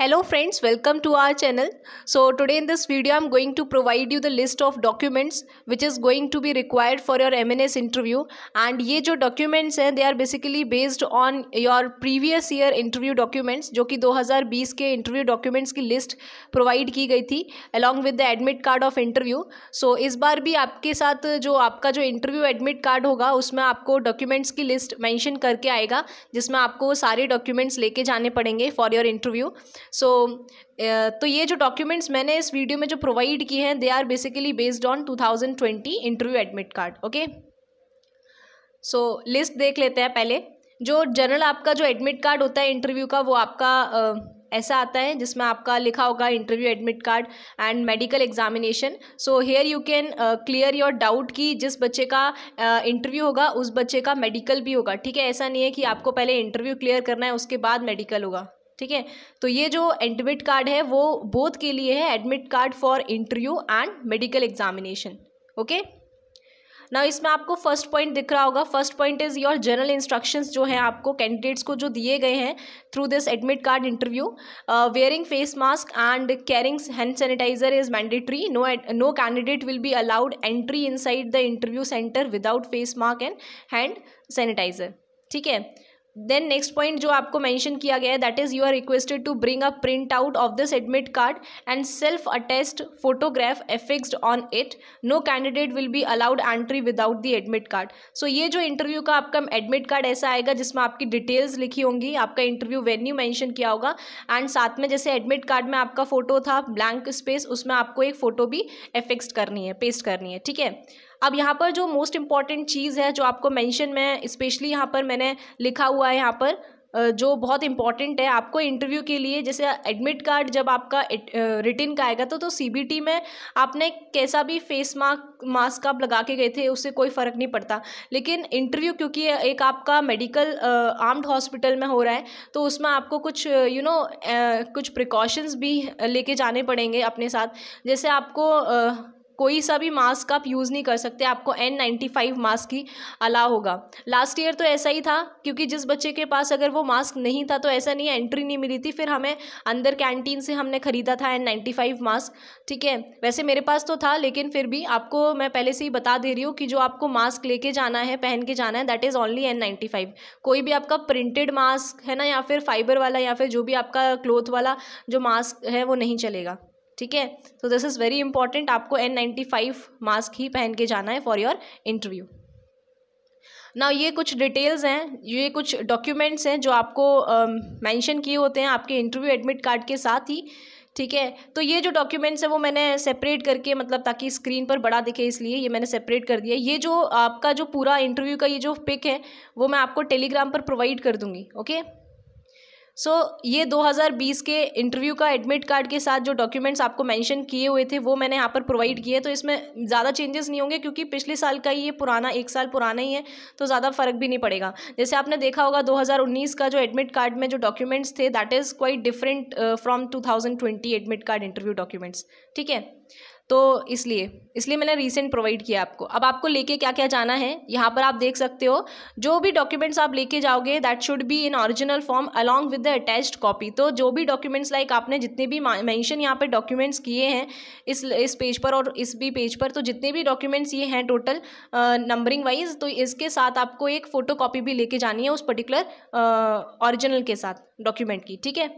hello friends welcome to our channel so today in this video i'm going to provide you the list of documents which is going to be required for your mns interview and ये जो documents हैं they are basically based on your previous year interview documents जो कि 2020 के interview documents की list provide की गई थी along with the admit card of interview so इस बार भी आपके साथ जो आपका जो interview admit card होगा उसमें आपको documents की list mention करके आएगा जिसमें आपको सारे documents लेके जाने पड़ेंगे for your interview so uh, तो ये जो डॉक्यूमेंट्स मैंने इस वीडियो में जो प्रोवाइड किए हैं they are basically based on two thousand twenty interview admit card okay so list देख लेते हैं पहले जो जनरल आपका जो एडमिट कार्ड होता है इंटरव्यू का वो आपका uh, ऐसा आता है जिसमें आपका लिखा होगा interview admit card and medical examination so here you can clear your doubt कि जिस बच्चे का इंटरव्यू uh, होगा उस बच्चे का मेडिकल भी होगा ठीक है ऐसा नहीं है कि आपको पहले इंटरव्यू क्लियर करना है उसके बाद मेडिकल होगा ठीक है तो ये जो एडमिट कार्ड है वो बोथ के लिए है admit card for interview and medical examination okay ना इसमें आपको फर्स्ट पॉइंट दिख रहा होगा first point is your general instructions जो हैं आपको कैंडिडेट्स को जो दिए गए हैं through this admit card interview wearing face mask and carrying hand sanitizer is mandatory no no candidate will be allowed entry inside the interview centre without face mask and hand sanitizer ठीक है then next point जो आपको mention किया गया है that is you are requested to bring a print out of this admit card and self attest photograph affixed on it no candidate will be allowed entry without the admit card so ये जो interview का आपका admit card ऐसा आएगा जिसमें आपकी details लिखी होंगी आपका इंटरव्यू वेन्यू मैंशन किया होगा एंड साथ में जैसे एडमिट कार्ड में आपका फोटो था ब्लैंक स्पेस उसमें आपको एक फ़ोटो भी एफिक्सड करनी है पेस्ट करनी है ठीक है अब यहाँ पर जो मोस्ट इम्पॉर्टेंट चीज़ है जो आपको मेंशन में स्पेशली यहाँ पर मैंने लिखा हुआ है यहाँ पर जो बहुत इंपॉर्टेंट है आपको इंटरव्यू के लिए जैसे एडमिट कार्ड जब आपका रिटिन का आएगा तो तो सीबीटी में आपने कैसा भी फेस मास्क मास्क आप लगा के गए थे उससे कोई फ़र्क नहीं पड़ता लेकिन इंटरव्यू क्योंकि एक आपका मेडिकल आर्म्ड हॉस्पिटल में हो रहा है तो उसमें आपको कुछ यू नो कुछ प्रिकॉशंस भी लेके जाने पड़ेंगे अपने साथ जैसे आपको कोई सा भी मास्क आप यूज़ नहीं कर सकते आपको एन नाइन्टी फाइव मास्क ही अलाव होगा लास्ट ईयर तो ऐसा ही था क्योंकि जिस बच्चे के पास अगर वो मास्क नहीं था तो ऐसा नहीं एंट्री नहीं मिली थी फिर हमें अंदर कैंटीन से हमने ख़रीदा था एन नाइन्टी फाइव मास्क ठीक है वैसे मेरे पास तो था लेकिन फिर भी आपको मैं पहले से ही बता दे रही हूँ कि जो आपको मास्क लेके जाना है पहन के जाना है that is only N ninety five कोई भी आपका प्रिंटेड मास्क है ना या फिर फाइबर वाला या फिर जो भी आपका क्लोथ वाला जो मास्क है वो नहीं चलेगा ठीक है तो दिस इज़ वेरी इंपॉर्टेंट आपको एन नाइन्टी फाइव मास्क ही पहन के जाना है फॉर योर इंटरव्यू ना ये कुछ डिटेल्स हैं ये कुछ डॉक्यूमेंट्स हैं जो आपको मेंशन um, uh, किए होते हैं आपके इंटरव्यू एडमिट कार्ड के साथ ही ठीक है तो ये जो डॉक्यूमेंट्स हैं वो मैंने सेपरेट करके मतलब ताकि स्क्रीन पर बड़ा दिखे इसलिए ये मैंने सेपरेट कर दिया ये जो आपका जो पूरा इंटरव्यू का ये जो पिक है वो मैं आपको टेलीग्राम पर प्रोवाइड कर दूँगी ओके सो so, ये 2020 के इंटरव्यू का एडमिट कार्ड के साथ जो डॉक्यूमेंट्स आपको मेंशन किए हुए थे वो मैंने यहाँ पर प्रोवाइड किए तो इसमें ज़्यादा चेंजेस नहीं होंगे क्योंकि पिछले साल का ही ये पुराना एक साल पुराना ही है तो ज़्यादा फर्क भी नहीं पड़ेगा जैसे आपने देखा होगा 2019 का जो एडमिट कार्ड में जो डॉक्यूमेंट्स थे that is quite different from to admit card interview documents ठीक है तो इसलिए इसलिए मैंने रिसेंट प्रोवाइड किया आपको अब आपको लेके क्या क्या जाना है यहाँ पर आप देख सकते हो जो भी डॉक्यूमेंट्स आप लेके जाओगे that should be in original form along with the attached copy तो जो भी डॉक्यूमेंट्स लाइक आपने जितने भी मैंशन यहाँ पर डॉक्यूमेंट्स किए हैं इस इस पेज पर और इस भी पेज पर तो जितने भी डॉक्यूमेंट्स ये हैं टोटल नंबरिंग वाइज तो इसके साथ आपको एक फ़ोटो भी लेके जानी है उस पर्टिकुलर ऑरिजिनल के साथ डॉक्यूमेंट की ठीक है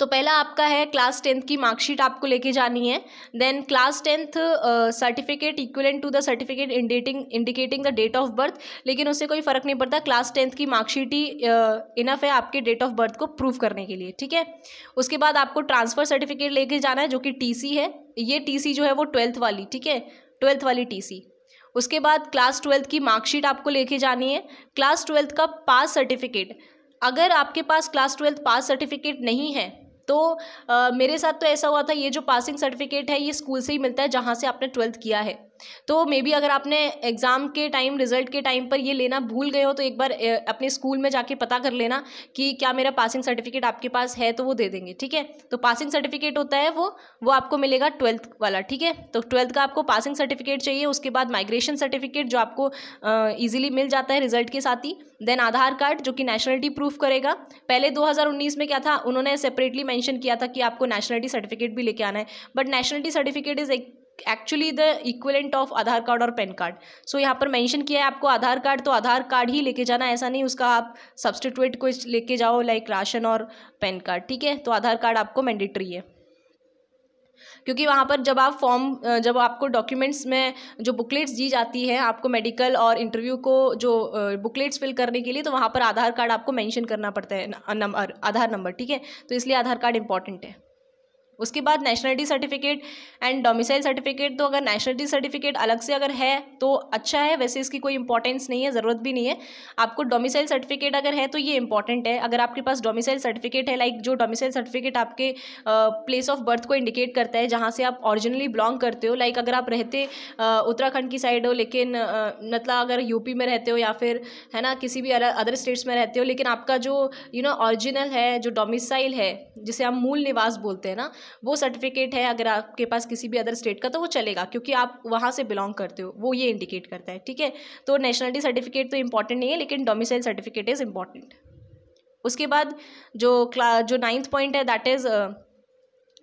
तो पहला आपका है क्लास टेंथ की मार्कशीट आपको लेके जानी है then class tenth certificate equivalent to the certificate indenting indicating the date of birth लेकिन उससे कोई फ़र्क नहीं पड़ता क्लास टेंथ की मार्कशीट ही इनफ है आपके डेट ऑफ बर्थ को प्रूव करने के लिए ठीक है उसके बाद आपको ट्रांसफ़र सर्टिफिकेट लेके जाना है जो कि टी है ये टी जो है वो ट्वेल्थ वाली ठीक है ट्वेल्थ वाली टी उसके बाद क्लास ट्वेल्थ की मार्कशीट आपको लेके जानी है क्लास ट्वेल्थ का पास सर्टिफिकेट अगर आपके पास क्लास ट्वेल्थ पास सर्टिफिकेट नहीं है तो आ, मेरे साथ तो ऐसा हुआ था ये जो पासिंग सर्टिफिकेट है ये स्कूल से ही मिलता है जहाँ से आपने ट्वेल्थ किया है तो मे बी अगर आपने एग्ज़ाम के टाइम रिजल्ट के टाइम पर ये लेना भूल गए हो तो एक बार अपने स्कूल में जाके पता कर लेना कि क्या मेरा पासिंग सर्टिफिकेट आपके पास है तो वो दे देंगे ठीक है तो पासिंग सर्टिफिकेट होता है वो वो आपको मिलेगा ट्वेल्थ वाला ठीक है तो ट्वेल्थ का आपको पासिंग सर्टिफिकेट चाहिए उसके बाद माइग्रेशन सर्टिफिकेट जो आपको ईजिली मिल जाता है रिजल्ट के साथ ही देन आधार कार्ड जो कि नेशनलिटी प्रूफ करेगा पहले दो में क्या था उन्होंने सेपरेटली मैंशन किया था कि आपको नेशनलिटी सर्टिफिकेट भी लेके आना है बट नेशनलिटी सर्टिफिकेट इज़ एक actually the equivalent of Aadhaar card और पैन कार्ड सो यहाँ पर मेंशन किया है आपको आधार कार्ड तो आधार कार्ड ही लेके जाना ऐसा नहीं उसका आप सब्सटीट्यूट को लेके जाओ लाइक राशन और पैन कार्ड ठीक है तो आधार कार्ड आपको मैंडेटरी है क्योंकि वहाँ पर जब आप फॉर्म जब आपको डॉक्यूमेंट्स में जो बुकलेट्स दी जाती है आपको मेडिकल और इंटरव्यू को जो बुकलेट्स फिल करने के लिए तो वहाँ पर आधार कार्ड आपको मेंशन करना पड़ता है नंबर आधार नंबर ठीक है तो इसलिए आधार कार्ड इंपॉर्टेंट है उसके बाद nationality certificate and domicile certificate तो अगर नेशनलिटी सर्टिफिकेट अलग से अगर है तो अच्छा है वैसे इसकी कोई इंपॉर्टेंस नहीं है ज़रूरत भी नहीं है आपको डोमिसाइल सर्टिफिकेट अगर है तो ये इंपॉर्टेंट है अगर आपके पास डोमिसाइल सर्टिफिकेट है लाइक जो डोमिसाइल सर्टिफिकेट आपके प्लेस ऑफ बर्थ को इंडिकेट करता है जहाँ से आप ऑरिजिनली बिलोंग करते हो लाइक अगर आप रहते उत्तराखंड की साइड हो लेकिन मतलब अगर यूपी में रहते हो या फिर है ना किसी भी अदर स्टेट्स में रहते हो लेकिन आपका जो यू नो ऑरिजिनल है जो डोमिसाइल है जिसे हम मूल निवास बोलते हैं ना वो सर्टिफिकेट है अगर आपके पास किसी भी अदर स्टेट का तो वो चलेगा क्योंकि आप वहाँ से बिलोंग करते हो वो ये इंडिकेट करता है ठीक है तो नेशनलिटी सर्टिफिकेट तो इंपॉर्टेंट नहीं है लेकिन डोमिसाइल सर्टिफिकेट इज़ इम्पॉर्टेंट उसके बाद जो क्ला जो नाइन्थ पॉइंट है that is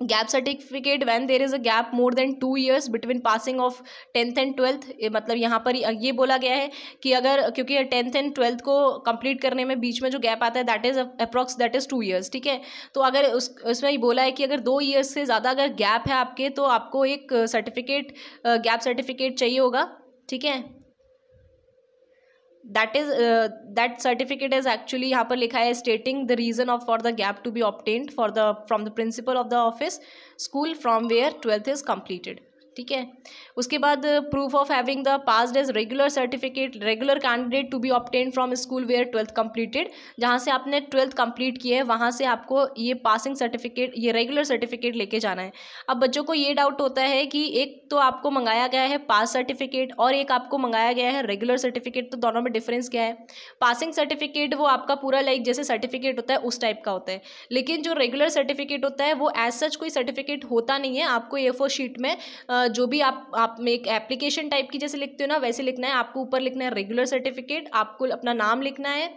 gap certificate when there is a gap more than two years between passing of tenth and twelfth मतलब यहाँ पर ये बोला गया है कि अगर क्योंकि टेंथ एंड ट्वेल्थ को कंप्लीट करने में बीच में जो गैप आता है that is approx that is two years ठीक है तो अगर उस उसमें बोला है कि अगर दो ईयर्स से ज़्यादा अगर गैप है आपके तो आपको एक सर्टिफिकेट गैप सर्टिफिकेट चाहिए होगा ठीक है that is uh, that certificate is actually यहाँ पर stating the reason of for the gap to be obtained for the from the principal of the office school from where 12th is completed ठीक है उसके बाद proof of having the pass as regular certificate regular candidate to be obtain from school where twelfth completed जहाँ से आपने twelfth complete की है वहाँ से आपको ये पासिंग सर्टिफिकेट ये रेगुलर सर्टिफिकेट लेके जाना है अब बच्चों को ये डाउट होता है कि एक तो आपको मंगाया गया है पास सर्टिफिकेट और एक आपको मंगाया गया है रेगुलर सर्टिफिकेट तो दोनों में डिफरेंस क्या है पासिंग सर्टिफिकेट वो आपका पूरा लाइक जैसे सर्टिफिकेट होता है उस टाइप का होता है लेकिन जो रेगुलर सर्टिफिकेट होता है वो एज सच कोई सर्टिफिकेट होता नहीं है आपको ए फोर शीट में uh, जो भी आप आप में एक एप्लीकेशन टाइप की जैसे लिखते हो ना वैसे लिखना है आपको ऊपर लिखना है रेगुलर सर्टिफिकेट आपको अपना नाम लिखना है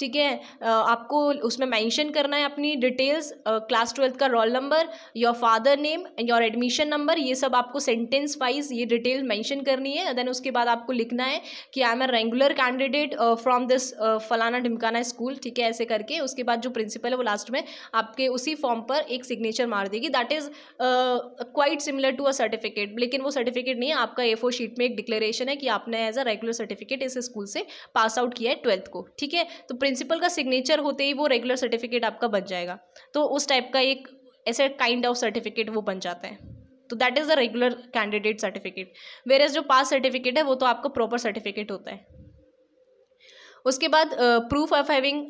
ठीक है आपको उसमें मेंशन करना है अपनी डिटेल्स क्लास ट्वेल्थ का roll number your father name your admission number ये सब आपको सेंटेंस वाइज ये डिटेल मैंशन करनी है देन उसके बाद आपको लिखना है कि I am a regular candidate from this फलाना ढिमकाना स्कूल ठीक है ऐसे करके उसके बाद जो प्रिंसिपल है वो लास्ट में आपके उसी फॉर्म पर एक सिग्नेचर मार देगी that is quite similar to a certificate लेकिन वो सर्टिफिकेट नहीं है आपका ए फोर शीट में एक डिक्लेरेशन है कि आपने एज अ रेगुलर सर्टिफिकेट इस स्कूल से पास आउट किया है ट्वेल्थ को ठीक है तो प्रिंसिपल का सिग्नेचर होते ही वो रेगुलर सर्टिफिकेट आपका बन जाएगा तो उस टाइप का एक ऐसे काइंड ऑफ सर्टिफिकेट वो बन जाता है तो that is the regular candidate certificate whereas जो पास सर्टिफिकेट है वो तो आपका प्रॉपर सर्टिफिकेट होता है उसके बाद proof of having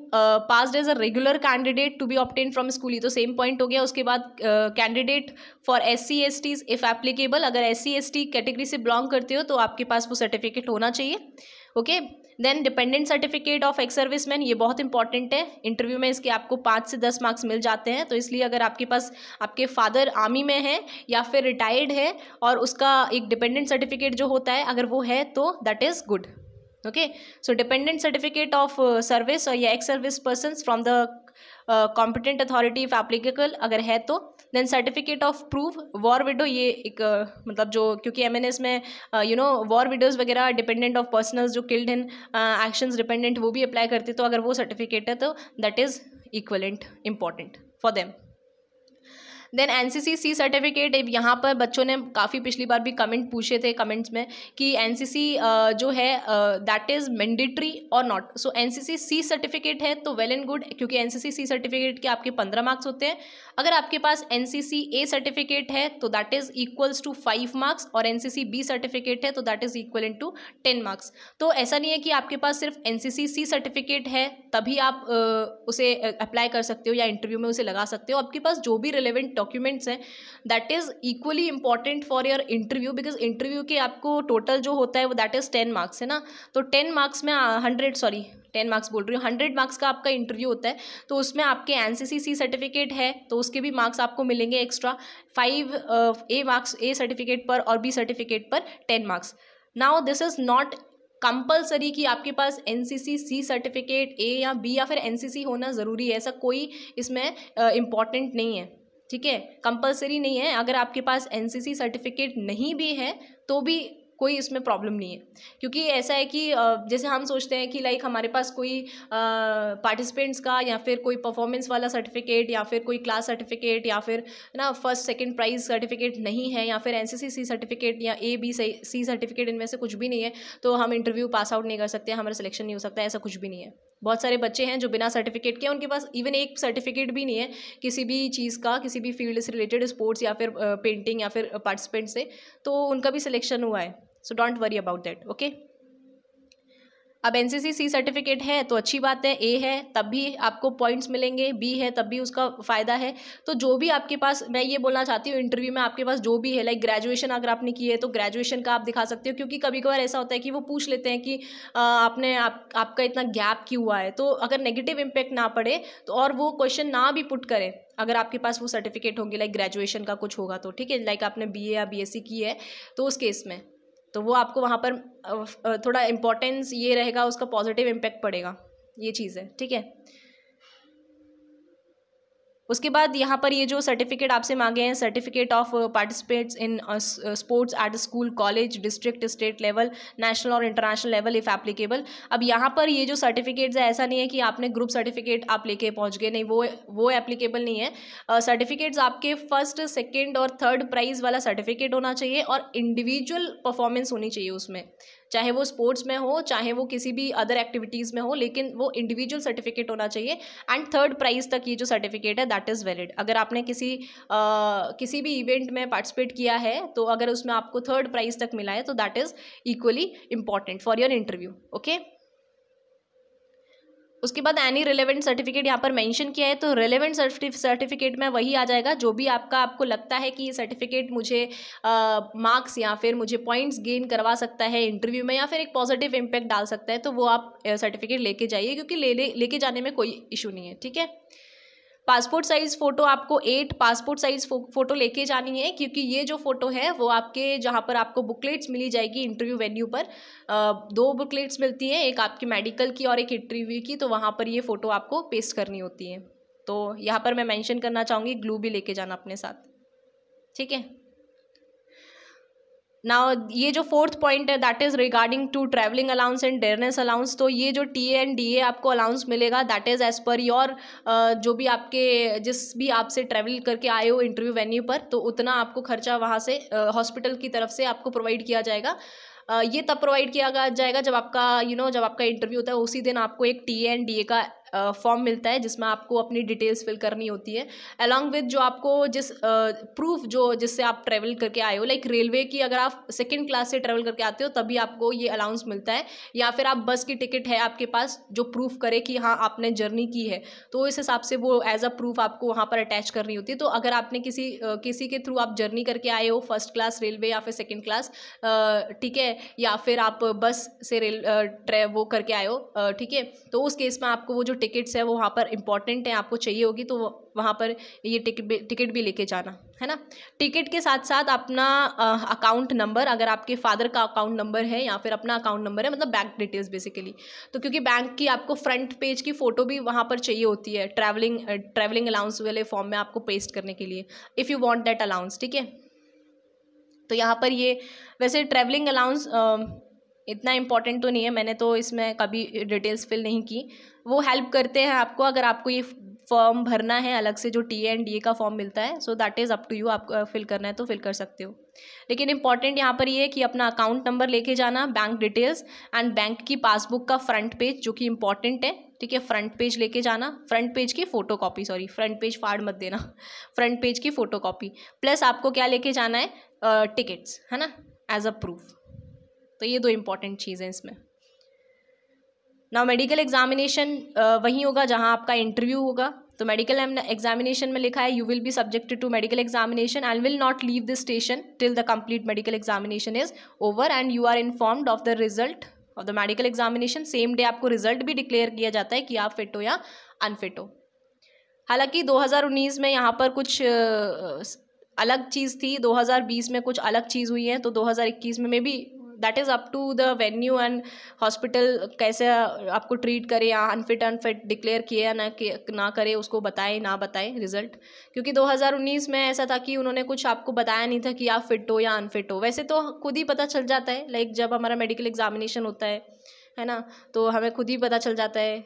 passed as a regular candidate to be obtain from school ही तो सेम पॉइंट हो गया उसके बाद candidate for S C S Ts if applicable अगर S C S T category से बिलोंग करते हो तो आपके पास वो सर्टिफिकेट होना चाहिए okay then dependent certificate of ex service man ये बहुत इंपॉर्टेंट है इंटरव्यू में इसके आपको पाँच से दस मार्क्स मिल जाते हैं तो इसलिए अगर आपके पास आपके फादर आर्मी में है या फिर रिटायर्ड है और उसका एक डिपेंडेंट सर्टिफिकेट जो होता है अगर वो है तो that is good okay so dependent certificate of service service or yeah ex service persons competent authority if applicable अगर है तो then certificate of proof war widow ये एक uh, मतलब जो क्योंकि एम एन एस में यू नो वॉर विडोज़ वगैरह डिपेंडेंट ऑफ पर्सनल जो किल्ड इन एक्शंस डिपेंडेंट वो भी अप्लाई करते तो अगर वो सर्टिफिकेट है तो that is equivalent important for them then N C C C certificate यहाँ पर बच्चों ने काफ़ी पिछली बार भी कमेंट पूछे थे कमेंट्स में कि एन सी सी जो है दैट इज़ मैंडेटरी और not so N C C C certificate है तो वेल एंड गुड क्योंकि N C C C certificate के आपके पंद्रह मार्क्स होते हैं अगर आपके पास एन सी सी ए सर्टिफिकेट है तो that is equals to five marks और N C C B certificate है तो that is equal in to ten marks तो ऐसा नहीं है कि आपके पास सिर्फ एन सी सर्टिफिकेट है तभी आप उसे अप्लाई कर सकते हो या इंटरव्यू में उसे लगा सकते हो आपके पास जो भी रिलेवेंट डॉक्यूमेंट्स हैं that is equally important for your interview because interview के आपको टोटल जो होता है वो दैट इज़ टेन मार्क्स है ना तो टेन मार्क्स में हंड्रेड सॉरी टेन मार्क्स बोल रही हूँ हंड्रेड मार्क्स का आपका इंटरव्यू होता है तो उसमें आपके एन सर्टिफिकेट है तो उसके भी मार्क्स आपको मिलेंगे extra five A marks A certificate पर और बी सर्टिफिकेट पर ten marks now this is not compulsory कि आपके पास एन सी सर्टिफिकेट ए या बी या फिर एन होना ज़रूरी है ऐसा कोई इसमें इम्पॉर्टेंट नहीं है ठीक है कंपलसरी नहीं है अगर आपके पास एनसीसी सर्टिफिकेट नहीं भी है तो भी कोई इसमें प्रॉब्लम नहीं है क्योंकि ऐसा है कि जैसे हम सोचते हैं कि लाइक हमारे पास कोई पार्टिसिपेंट्स का या फिर कोई परफॉर्मेंस वाला सर्टिफिकेट या फिर कोई क्लास सर्टिफिकेट या फिर ना फर्स्ट सेकंड प्राइज सर्टिफिकेट नहीं है या फिर एन सी सर्टिफिकेट या ए बी सी सर्टिफिकेट इनमें से कुछ भी नहीं है तो हम इंटरव्यू पास आउट नहीं कर सकते हमारा सिलेक्शन नहीं हो सकता ऐसा कुछ भी नहीं है बहुत सारे बच्चे हैं जो बिना सर्टिफिकेट के उनके पास इवन एक सर्टिफिकेट भी नहीं है किसी भी चीज़ का किसी भी फील्ड से रिलेटेड स्पोर्ट्स या फिर पेंटिंग या फिर पार्टिसिपेंट से तो उनका भी सिलेक्शन हुआ है so don't worry about that okay अब एन सी सर्टिफिकेट है तो अच्छी बात है ए है तब भी आपको पॉइंट्स मिलेंगे बी है तब भी उसका फ़ायदा है तो जो भी आपके पास मैं ये बोलना चाहती हूँ इंटरव्यू में आपके पास जो भी है लाइक ग्रेजुएशन अगर आपने की है तो ग्रेजुएशन का आप दिखा सकते हो क्योंकि कभी कभार ऐसा होता है कि वो पूछ लेते हैं कि आपने आप, आपका इतना गैप क्यों हुआ है तो अगर नेगेटिव इम्पैक्ट ना पड़े तो और वो क्वेश्चन ना भी पुट करें अगर आपके पास वो सर्टिफिकेट होंगे लाइक ग्रेजुएशन का कुछ होगा तो ठीक है लाइक आपने बी या बी की है तो उस केस में तो वो आपको वहाँ पर थोड़ा इम्पोर्टेंस ये रहेगा उसका पॉजिटिव इम्पैक्ट पड़ेगा ये चीज़ है ठीक है उसके बाद यहाँ पर ये जो सर्टिफिकेट आपसे मांगे हैं certificate of participates in sports at school college district state level national और इंटरनेशनल लेवल इफ़ एप्लीकेबल अब यहाँ पर ये जो सर्टिफिकेट्स है ऐसा नहीं है कि आपने ग्रुप सर्टिफिकेट आप लेके पहुँच गए नहीं वो वो एप्लीकेबल नहीं है सर्टिफिकेट्स uh, आपके फर्स्ट सेकेंड और थर्ड प्राइज़ वाला सर्टिफिकेट होना चाहिए और इंडिविजुअल परफॉर्मेंस होनी चाहिए उसमें चाहे वो स्पोर्ट्स में हो चाहे वो किसी भी अदर एक्टिविटीज़ में हो लेकिन वो इंडिविजुअल सर्टिफिकेट होना चाहिए एंड थर्ड प्राइज तक ये जो सर्टिफिकेट है दैट इज़ वैलिड अगर आपने किसी आ, किसी भी इवेंट में पार्टिसिपेट किया है तो अगर उसमें आपको थर्ड प्राइज तक मिला है तो that is equally important for your interview okay उसके बाद एनी रिलेवेंट सर्टिफिकेट यहाँ पर मेंशन किया है तो रिलेवेंट सर्टिफिकेट में वही आ जाएगा जो भी आपका आपको लगता है कि ये सर्टिफिकेट मुझे मार्क्स या फिर मुझे पॉइंट्स गेन करवा सकता है इंटरव्यू में या फिर एक पॉजिटिव इम्पैक्ट डाल सकता है तो वो आप सर्टिफिकेट लेके जाइए क्योंकि ले ले जाने में कोई इशू नहीं है ठीक है पासपोर्ट साइज़ फ़ोटो आपको एट पासपोर्ट साइज़ फ़ोटो लेके जानी है क्योंकि ये जो फ़ोटो है वो आपके जहाँ पर आपको बुकलेट्स मिली जाएगी इंटरव्यू वेन्यू पर दो बुकलेट्स मिलती हैं एक आपकी मेडिकल की और एक इंटरव्यू की तो वहाँ पर ये फ़ोटो आपको पेस्ट करनी होती है तो यहाँ पर मैं मेंशन करना चाहूँगी ग्लू भी लेके जाना अपने साथ ठीक है नाउ ये जो फोर्थ पॉइंट है that is regarding to travelling allowance and dearness allowance तो ये जो टी एंड डी ए आपको अलाउंस मिलेगा that is as per your जो भी आपके जिस भी आपसे ट्रैवल करके आए हो इंटरव्यू वेन्यू पर तो उतना आपको खर्चा वहाँ से हॉस्पिटल uh, की तरफ से आपको प्रोवाइड किया जाएगा uh, ये तब प्रोवाइड किया जाएगा जब आपका यू you नो know, जब आपका इंटरव्यू होता है उसी दिन आपको एक टी एंड डी ए का फॉर्म मिलता है जिसमें आपको अपनी डिटेल्स फिल करनी होती है अलॉन्ग विद जो आपको जिस प्रूफ जो जिससे आप ट्रैवल करके आए हो लाइक रेलवे की अगर आप सेकेंड क्लास से ट्रैवल करके आते हो तभी आपको ये अलाउंस मिलता है या फिर आप बस की टिकट है आपके पास जो प्रूफ करे कि हाँ आपने जर्नी की है तो इस हिसाब से वो एज अ प्रूफ आपको वहाँ पर अटैच करनी होती है तो अगर आपने किसी किसी के थ्रू आप जर्नी करके आए हो फर्स्ट क्लास रेलवे या फिर सेकेंड क्लास ठीक है या फिर आप बस से रेल ट्रे वो करके आए हो ठीक है तो उस केस में आपको वो जो टिकट्स है वो वहाँ पर इंपॉर्टेंट है आपको चाहिए होगी तो वहाँ पर ये टिकट टिकट भी लेके जाना है ना टिकट के साथ साथ अपना अकाउंट नंबर अगर आपके फादर का अकाउंट नंबर है या फिर अपना अकाउंट नंबर है मतलब बैंक डिटेल्स बेसिकली तो क्योंकि बैंक की आपको फ्रंट पेज की फ़ोटो भी वहाँ पर चाहिए होती है ट्रैवलिंग ट्रैवलिंग अलाउंस वाले फॉर्म में आपको पेस्ट करने के लिए if you want that allowance ठीक है तो यहाँ पर ये वैसे ट्रैवलिंग अलाउंस इतना इम्पॉर्टेंट तो नहीं है मैंने तो इसमें कभी डिटेल्स फिल नहीं की वो हेल्प करते हैं आपको अगर आपको ये फॉर्म भरना है अलग से जो टी एंड डी ए का फॉर्म मिलता है so that is up to you आप फिल करना है तो फिल कर सकते हो लेकिन इंपॉर्टेंट यहाँ पर ये है कि अपना अकाउंट नंबर लेके जाना बैंक डिटेल्स एंड बैंक की पासबुक का फ्रंट पेज जो कि इंपॉर्टेंट है ठीक है फ्रंट पेज लेके जाना फ्रंट पेज की photocopy sorry front page फाड़ मत देना फ्रंट पेज की फोटो कॉपी प्लस आपको क्या लेके जाना है टिकट्स uh, है ना एज अ प्रूफ तो ये दो इम्पॉर्टेंट चीज़ें इसमें ना मेडिकल एग्जामिनेशन वहीं होगा जहां आपका इंटरव्यू होगा तो मेडिकल एग्जामिनेशन में लिखा है you will be subjected to medical examination and will not leave this station till the complete medical examination is over and you are informed of the result of the medical examination same day आपको result भी declare किया जाता है कि आप fit हो या unfit हो हालांकि 2019 में यहाँ पर कुछ अलग चीज़ थी 2020 में कुछ अलग चीज़ हुई है तो 2021 में मे भी that is up to the venue and hospital कैसे आपको ट्रीट करे या अनफिट अनफिट डिक्लेयर किए या ना ना करे उसको बताएं ना बताएं रिजल्ट क्योंकि 2019 में ऐसा था कि उन्होंने कुछ आपको बताया नहीं था कि आप फिट हो या अनफिट हो वैसे तो खुद ही पता चल जाता है लाइक जब हमारा मेडिकल एग्जामिनेशन होता है है ना तो हमें खुद ही पता चल जाता है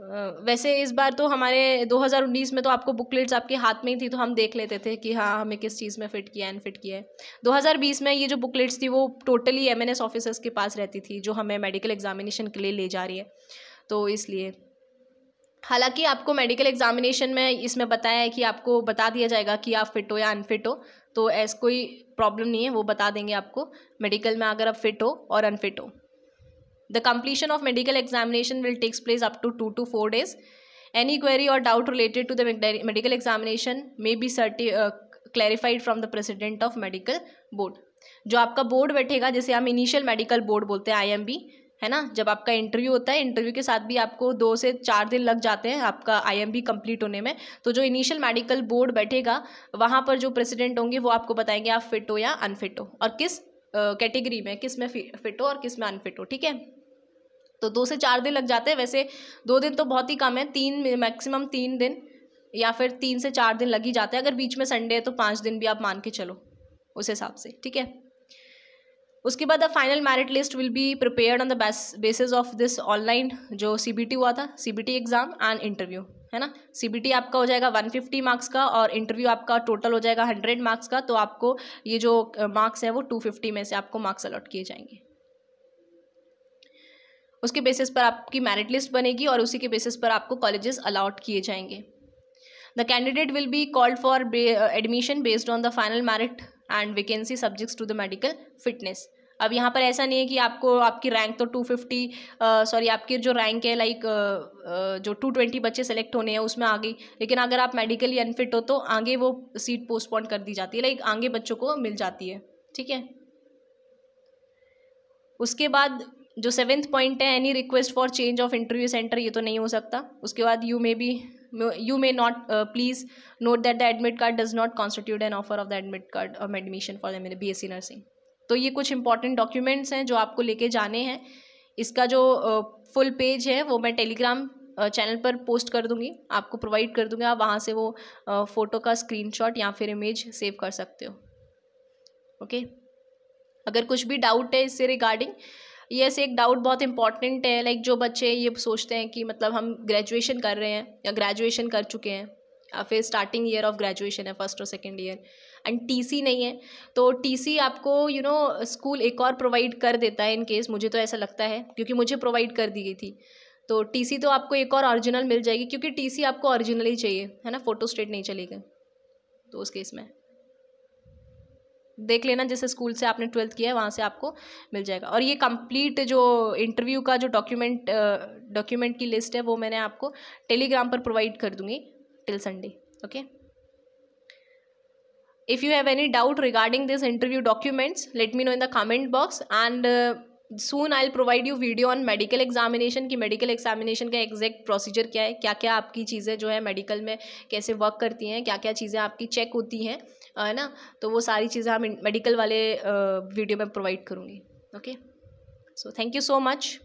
वैसे इस बार तो हमारे 2019 में तो आपको बुकलेट्स आपके हाथ में ही थी तो हम देख लेते थे कि हाँ हमें किस चीज़ में फ़िट किया है एंड फिट किया है 2020 में ये जो बुकलेट्स थी वो टोटली एम एन ऑफिसर्स के पास रहती थी जो हमें मेडिकल एग्जामिनेशन के लिए ले जा रही है तो इसलिए हालांकि आपको मेडिकल एग्जामिनेशन में इसमें बताया है कि आपको बता दिया जाएगा कि आप फिट हो या अनफिट हो तो ऐसा कोई प्रॉब्लम नहीं है वो बता देंगे आपको मेडिकल में अगर आप फिट हो और अनफिट हो The completion of medical examination will takes place up to 2 to 4 days. Any query or doubt related to the medical examination may be uh, clarified from the president of medical board. जो आपका board बैठेगा जैसे हम initial medical board बोलते हैं आई है ना जब आपका इंटरव्यू होता है इंटरव्यू के साथ भी आपको दो से चार दिन लग जाते हैं आपका आईएमबी कंप्लीट होने में तो जो इनिशियल मेडिकल बोर्ड बैठेगा वहाँ पर जो प्रेसिडेंट होंगे वो आपको बताएंगे आप फिट हो या अनफिट हो और किस कैटेगरी uh, में किस में फिट हो और किस में अनफिट हो ठीक है तो दो से चार दिन लग जाते हैं वैसे दो दिन तो बहुत ही कम है तीन मैक्सिमम तीन दिन या फिर तीन से चार दिन लग ही जाते हैं अगर बीच में संडे है तो पाँच दिन भी आप मान के चलो उस हिसाब से ठीक है उसके बाद the final merit list will be prepared on the basis of this online जो सी बी टी हुआ था C B T exam and interview है ना सी बी टी आपका हो जाएगा वन फिफ्टी मार्क्स का और इंटरव्यू आपका टोटल हो जाएगा हंड्रेड मार्क्स का तो आपको ये जो मार्क्स है वो टू फिफ्टी में से आपको मार्क्स अलॉट किए जाएंगे उसके बेसिस पर आपकी मेरिट लिस्ट बनेगी और उसी के बेसिस पर आपको कॉलेजेस अलाउट किए जाएंगे the candidate will be called for admission based on the final merit and vacancy subjects to the medical fitness अब यहाँ पर ऐसा नहीं है कि आपको आपकी रैंक तो टू फिफ्टी सॉरी आपकी जो रैंक है लाइक जो टू ट्वेंटी बच्चे सेलेक्ट होने हैं उसमें आ गई लेकिन अगर आप मेडिकली अनफिट हो तो आगे वो सीट पोस्टपोन कर दी जाती है लाइक आगे बच्चों को मिल जाती है ठीक है उसके बाद जो सेवेंथ पॉइंट है any request for change of interview centre ये तो नहीं हो सकता उसके बाद you may be you may not please note that the admit card does not constitute an offer of the admit card of admission for M B S C nursing तो ये कुछ इंपॉर्टेंट डॉक्यूमेंट्स हैं जो आपको लेके जाने हैं इसका जो फुल uh, पेज है वो मैं टेलीग्राम चैनल uh, पर पोस्ट कर दूंगी आपको प्रोवाइड कर दूंगी आप वहाँ से वो फ़ोटो uh, का स्क्रीनशॉट या फिर इमेज सेव कर सकते हो ओके okay? अगर कुछ भी डाउट है इससे रिगार्डिंग ये से एक डाउट बहुत इंपॉर्टेंट है लाइक जो बच्चे ये सोचते हैं कि मतलब हम ग्रेजुएशन कर रहे हैं या ग्रेजुएशन कर चुके हैं या फिर स्टार्टिंग ईयर ऑफ ग्रेजुएशन है फर्स्ट और सेकेंड ईयर एंड सी नहीं है तो सी आपको यू नो स्कूल एक और प्रोवाइड कर देता है इन केस मुझे तो ऐसा लगता है क्योंकि मुझे प्रोवाइड कर दी गई थी तो सी तो आपको एक और ओरिजिनल मिल जाएगी क्योंकि सी आपको ओरिजिनल ही चाहिए है ना फोटो स्टेट नहीं चलेगा तो उस केस में देख लेना जिस स्कूल से आपने ट्वेल्थ किया है वहाँ से आपको मिल जाएगा और ये कंप्लीट जो इंटरव्यू का जो डॉक्यूमेंट डॉक्यूमेंट की लिस्ट है वो मैंने आपको टेलीग्राम पर प्रोवाइड कर दूँगी till Sunday okay if you have any doubt regarding this interview documents let me know in the comment box and soon I provide you video on medical examination की medical examination का exact procedure क्या है क्या क्या आपकी चीज़ें जो है मेडिकल में कैसे वर्क करती हैं क्या क्या चीज़ें आपकी चेक होती हैं है ना तो वो सारी चीज़ें हम मेडिकल वाले वीडियो में प्रोवाइड करूँगी okay so thank you so much